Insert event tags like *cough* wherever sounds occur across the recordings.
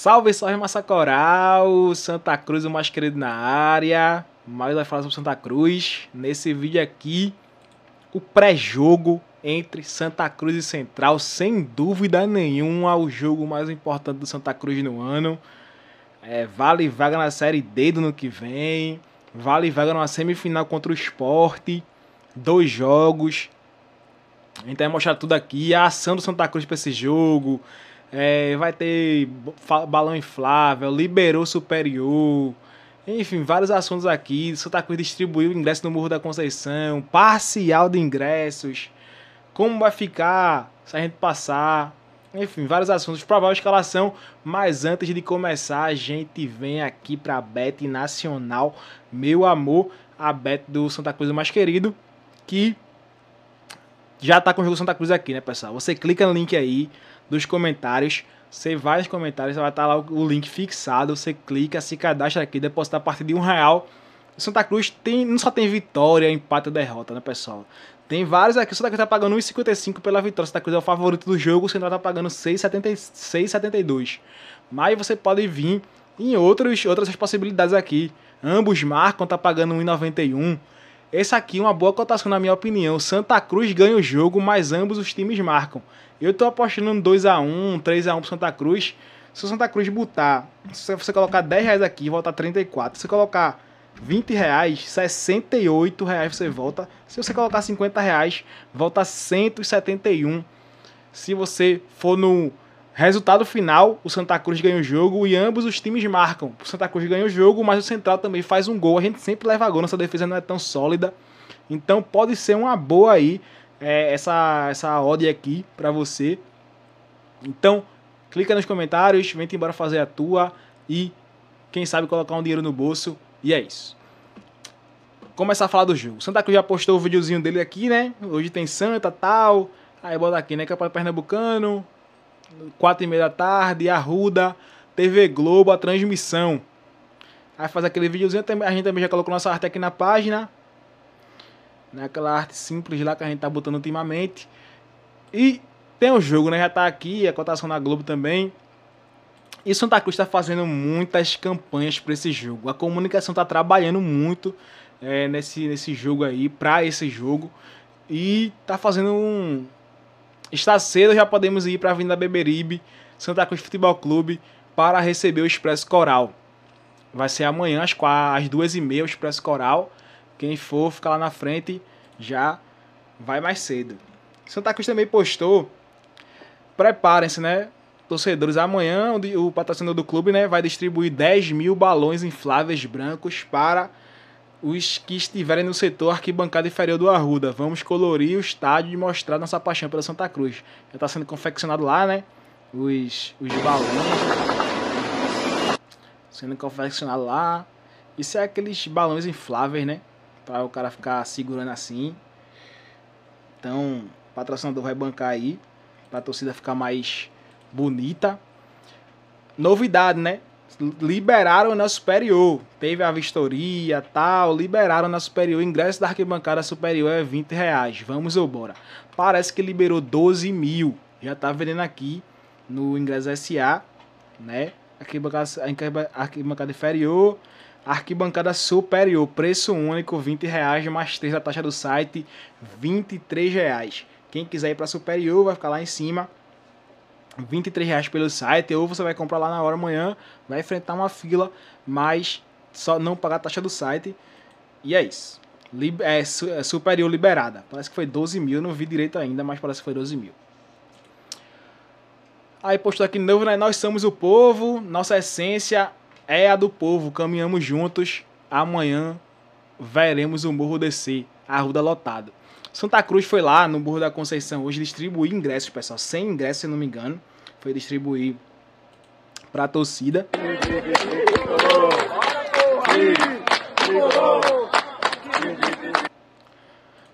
Salve, salve massa coral, Santa Cruz o mais querido na área. Mais vai falar sobre Santa Cruz. Nesse vídeo aqui, o pré-jogo entre Santa Cruz e Central, sem dúvida nenhuma, o jogo mais importante do Santa Cruz no ano. É, vale vaga na Série D do ano que vem, vale vaga numa semifinal contra o Esporte, dois jogos. A gente vai mostrar tudo aqui, a ação do Santa Cruz para esse jogo, é, vai ter balão inflável, liberou superior, enfim, vários assuntos aqui. Santa Cruz distribuiu ingresso no Morro da Conceição, parcial de ingressos, como vai ficar se a gente passar, enfim, vários assuntos, provável escalação, mas antes de começar, a gente vem aqui para a Bet Nacional, meu amor, a Bet do Santa Cruz mais querido, que já tá com o jogo Santa Cruz aqui, né, pessoal? Você clica no link aí, dos comentários. Você vai nos comentários, vai estar lá o link fixado. Você clica, se cadastra aqui, deposita a partir de um real. Santa Cruz tem, não só tem vitória, empate ou derrota, né, pessoal? Tem vários aqui. O Santa Cruz tá pagando 1,55 pela vitória. Santa Cruz é o favorito do jogo. O Central tá pagando 6,72. Mas você pode vir em outros, outras possibilidades aqui. Ambos marcam, tá pagando 1,91. Esse aqui é uma boa cotação na minha opinião. Santa Cruz ganha o jogo, mas ambos os times marcam. Eu tô apostando no 2x1, 3x1 pro Santa Cruz. Se o Santa Cruz botar, se você colocar 10 reais aqui, volta 34. Se você colocar 20 reais, 68 reais você volta. Se você colocar 50 reais, volta 171. Se você for no Resultado final, o Santa Cruz ganha o jogo e ambos os times marcam. O Santa Cruz ganha o jogo, mas o Central também faz um gol. A gente sempre leva gol, nossa defesa não é tão sólida. Então pode ser uma boa aí é, essa, essa odd aqui para você. Então, clica nos comentários, vem embora fazer a tua e quem sabe colocar um dinheiro no bolso. E é isso. Começar a falar do jogo. Santa Cruz já postou o videozinho dele aqui, né? Hoje tem Santa, tal. Aí bota aqui, né? Campeonato é Pernambucano, quatro e meia da tarde, Arruda, TV Globo, a transmissão. Aí faz aquele videozinho, a gente também já colocou nossa arte aqui na página. Né, aquela arte simples lá que a gente tá botando ultimamente. E tem o jogo, né? Já tá aqui, a cotação na Globo também. E Santa Cruz está fazendo muitas campanhas para esse jogo. A comunicação está trabalhando muito é, nesse, nesse jogo aí, para esse jogo. E tá fazendo um, Está cedo, já podemos ir para a Avenida Beberibe, Santa Cruz Futebol Clube, para receber o Expresso Coral. Vai ser amanhã, às, às duas e meia, o Expresso Coral. Quem for ficar lá na frente, já vai mais cedo. Santa Cruz também postou. Preparem-se, né? Torcedores, amanhã o patrocinador do clube né, vai distribuir 10 mil balões infláveis brancos para os que estiverem no setor arquibancada inferior do Arruda. Vamos colorir o estádio e mostrar nossa paixão pela Santa Cruz. Já está sendo confeccionado lá, né? Os, os balões. Sendo confeccionado lá. Isso é aqueles balões infláveis, né? Para o cara ficar segurando assim. Então, o patrocinador vai bancar aí. Para a torcida ficar mais bonita. Novidade, né? liberaram na superior. Teve a vistoria, tal, liberaram na superior. O ingresso da arquibancada superior é 20 reais. Vamos embora Parece que liberou 12 mil. Já tá vendendo aqui no ingresso SA, né? Arquibancada, arquibancada inferior, arquibancada superior. Preço único, 20 reais, mais 3 da taxa do site, 23 reais. Quem quiser ir para superior vai ficar lá em cima 23 pelo site, ou você vai comprar lá na hora amanhã, vai enfrentar uma fila, mas só não pagar a taxa do site. E é isso. Liber, é, é, superior liberada. Parece que foi 12 mil, não vi direito ainda, mas parece que foi 12 mil. Aí postou aqui de novo, né? Nós somos o povo, nossa essência é a do povo, caminhamos juntos. Amanhã veremos o morro descer, a ruda lotado. Santa Cruz foi lá no Burro da Conceição hoje distribuir ingressos, pessoal. sem ingressos, se não me engano foi distribuir para a torcida.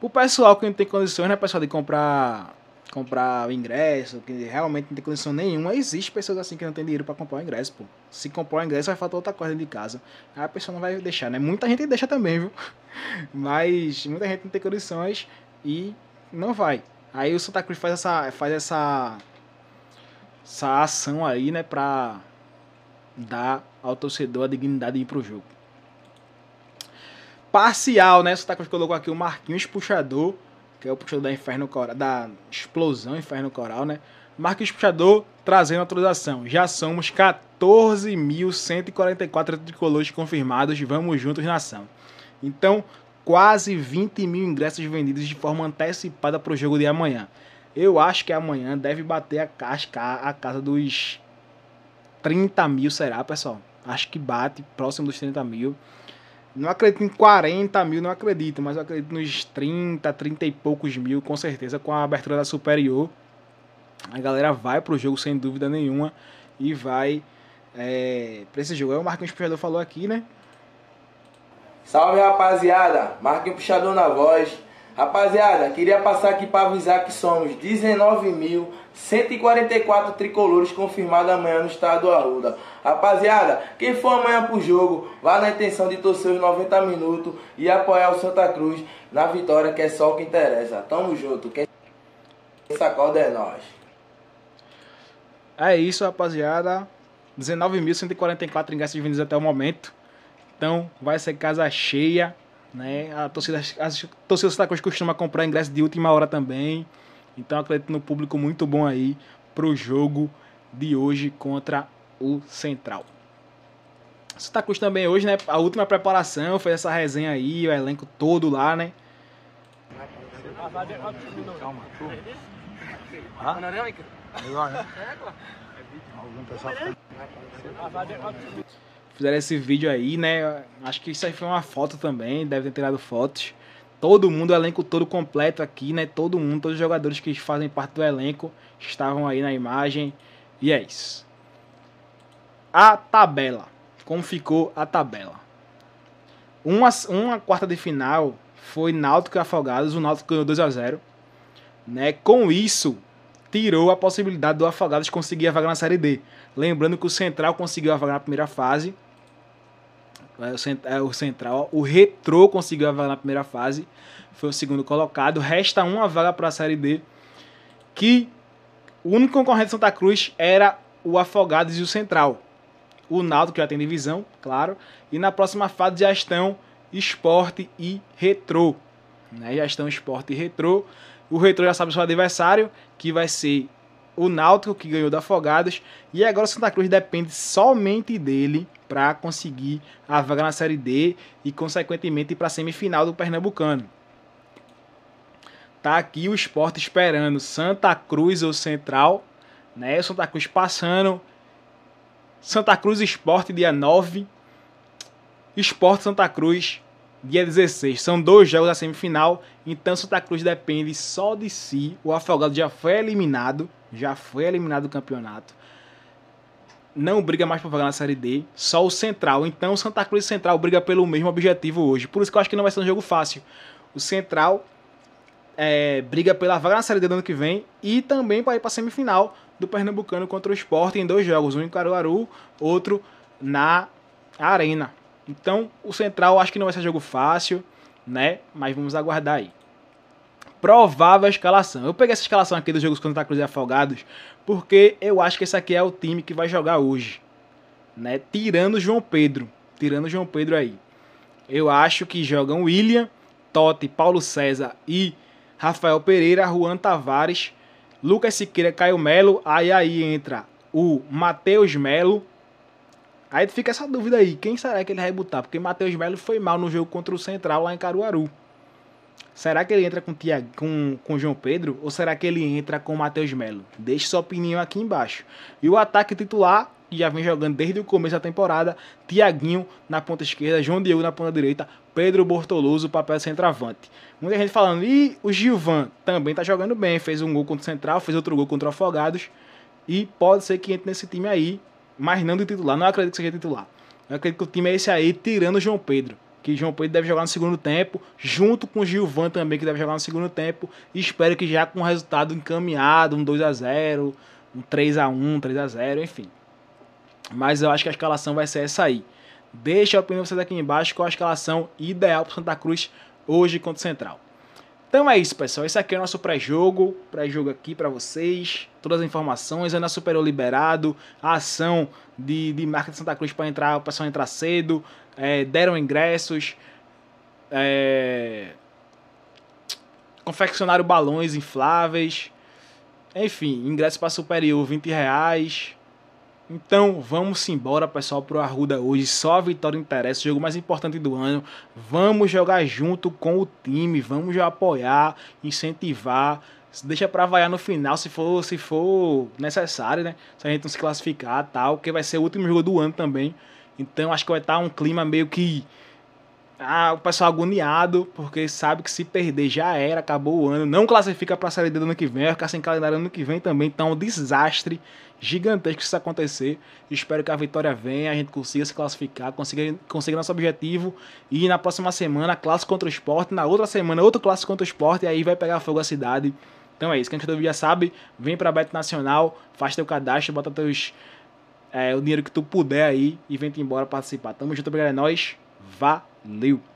O pessoal que não tem condições, né, pessoal, de comprar comprar o ingresso, que realmente não tem condição nenhuma. Existe pessoas assim que não tem dinheiro para comprar o ingresso, pô. Se comprar o ingresso, vai faltar outra coisa de casa. Aí a pessoa não vai deixar, né? Muita gente deixa também, viu? *laughs* Mas muita gente não tem condições e não vai. Aí o Santa Cruz faz essa, faz essa essa ação aí, né, para dar ao torcedor a dignidade de ir pro jogo. Parcial, né? O Santa Cruz colocou aqui o Marquinhos Puxador, que é o puxador da Inferno Coral, da Explosão Inferno Coral, né? Marquinhos Puxador trazendo atualização. Já somos 14.144 tricolores confirmados. Vamos juntos, nação. Então, quase 20 mil ingressos vendidos de forma antecipada para o jogo de amanhã. Eu acho que amanhã deve bater a, casca, a casa dos 30 mil, será, pessoal? Acho que bate próximo dos 30 mil. Não acredito em 40 mil, não acredito, mas eu acredito nos 30, 30 e poucos mil, com certeza, com a abertura da superior. A galera vai pro jogo sem dúvida nenhuma e vai é, pra esse jogo. Aí é o Marquinhos Puxador falou aqui, né? Salve rapaziada, Marquinhos Puxador na voz. Rapaziada, queria passar aqui para avisar que somos 19.144 tricolores confirmados amanhã no estado do Arruda. Rapaziada, quem for amanhã pro jogo, vá na intenção de torcer os 90 minutos e apoiar o Santa Cruz na vitória, que é só o que interessa. Tamo junto, quem corda é nós. É isso, rapaziada. 19.144 ingressos vendidos até o momento. Então, vai ser casa cheia. Né? A torcida, as torcidas sacos costuma comprar ingresso de última hora também. Então acredito no público muito bom aí para o jogo de hoje contra o Central. Santa também hoje, né? A última preparação foi essa resenha aí, o elenco todo lá, né? Calma, ah? tá né? É, fizeram esse vídeo aí, né? Acho que isso aí foi uma foto também, deve ter tirado fotos. Todo mundo, o elenco todo completo aqui, né? Todo mundo, todos os jogadores que fazem parte do elenco estavam aí na imagem. E é isso. A tabela. Como ficou a tabela? Uma, uma quarta de final foi Náutico e Afogados. O Náutico ganhou 2 a 0 né? Com isso, tirou a possibilidade do Afogados conseguir a vaga na Série D. Lembrando que o Central conseguiu a vaga na primeira fase é, é, o Central. O Retro conseguiu a vaga na primeira fase, foi o segundo colocado. Resta uma vaga para a Série D, que o único concorrente de Santa Cruz era o Afogados e o Central. O Naldo, que já tem divisão, claro. E na próxima fase já estão Esporte e Retro. Né? Já estão Esporte e Retro. O Retro já sabe o seu adversário, que vai ser o Náutico, que ganhou da Afogados. E agora o Santa Cruz depende somente dele para conseguir a vaga na Série D e, consequentemente, para a semifinal do Pernambucano. Tá aqui o esporte esperando Santa Cruz ou Central, né? Santa Cruz passando. Santa Cruz Esporte, dia 9. Esporte Santa Cruz, dia 16. São dois jogos da semifinal, então Santa Cruz depende só de si. O Afogado já foi eliminado, já foi eliminado do campeonato não briga mais para vaga na Série D, só o Central. Então, Santa Cruz e Central briga pelo mesmo objetivo hoje. Por isso que eu acho que não vai ser um jogo fácil. O Central é, briga pela vaga na Série D do ano que vem e também para ir para a semifinal do Pernambucano contra o Sport em dois jogos, um em Caruaru, outro na Arena. Então, o Central acho que não vai ser jogo fácil, né? Mas vamos aguardar aí provável escalação. Eu peguei essa escalação aqui dos jogos contra Cruz e Afogados porque eu acho que esse aqui é o time que vai jogar hoje, né? Tirando o João Pedro, tirando o João Pedro aí. Eu acho que jogam William, Totti, Paulo César e Rafael Pereira, Juan Tavares, Lucas Siqueira, Caio Melo, aí aí entra o Matheus Melo. Aí fica essa dúvida aí, quem será que ele vai botar? Porque Matheus Melo foi mal no jogo contra o Central lá em Caruaru. Será que ele entra com, Tia, com, com João Pedro ou será que ele entra com Matheus Melo? Deixe sua opinião aqui embaixo. E o ataque titular, que já vem jogando desde o começo da temporada, Tiaguinho na ponta esquerda, João Diego na ponta direita, Pedro Bortoloso, papel centroavante. Muita gente falando, e o Gilvan também está jogando bem, fez um gol contra o Central, fez outro gol contra o Afogados, e pode ser que entre nesse time aí, mas não de titular, não acredito que seja titular. Eu acredito que o time é esse aí, tirando o João Pedro que João Pedro deve jogar no segundo tempo, junto com o Gilvan também, que deve jogar no segundo tempo. E espero que já com o resultado encaminhado, um 2 a 0 um 3 a 1 3 a 0 enfim. Mas eu acho que a escalação vai ser essa aí. Deixa a opinião de vocês aqui embaixo qual a escalação ideal para Santa Cruz hoje contra o Central. Então é isso, pessoal. Esse aqui é o nosso pré-jogo. Pré-jogo aqui para vocês. Todas as informações. Ana Superior liberado. A ação de, de marca de Santa Cruz para entrar, o pessoal entrar cedo. É, deram ingressos. É, confeccionaram balões infláveis. Enfim, ingresso para superior 20 reais. Então vamos embora, pessoal, pro Arruda hoje. Só a vitória interessa, o jogo mais importante do ano. Vamos jogar junto com o time, vamos apoiar, incentivar. Deixa para vaiar no final, se for, se for necessário, né? Se a gente não se classificar, tal, que vai ser o último jogo do ano também. Então acho que vai estar tá um clima meio que ah, o pessoal agoniado, porque sabe que se perder já era, acabou o ano, não classifica para a Série D do ano que vem, vai ficar sem calendário ano que vem também, então tá um desastre gigantesco isso acontecer. Espero que a vitória venha, a gente consiga se classificar, consiga, consiga nosso objetivo. E na próxima semana, classe contra o esporte. Na outra semana, outro classe contra o esporte. E aí vai pegar fogo a cidade. Então é isso. Quem que já sabe, vem pra Beto Nacional, faz teu cadastro, bota teus, é, o dinheiro que tu puder aí e vem -te embora participar. Tamo junto, obrigado, é nóis. Vá. loop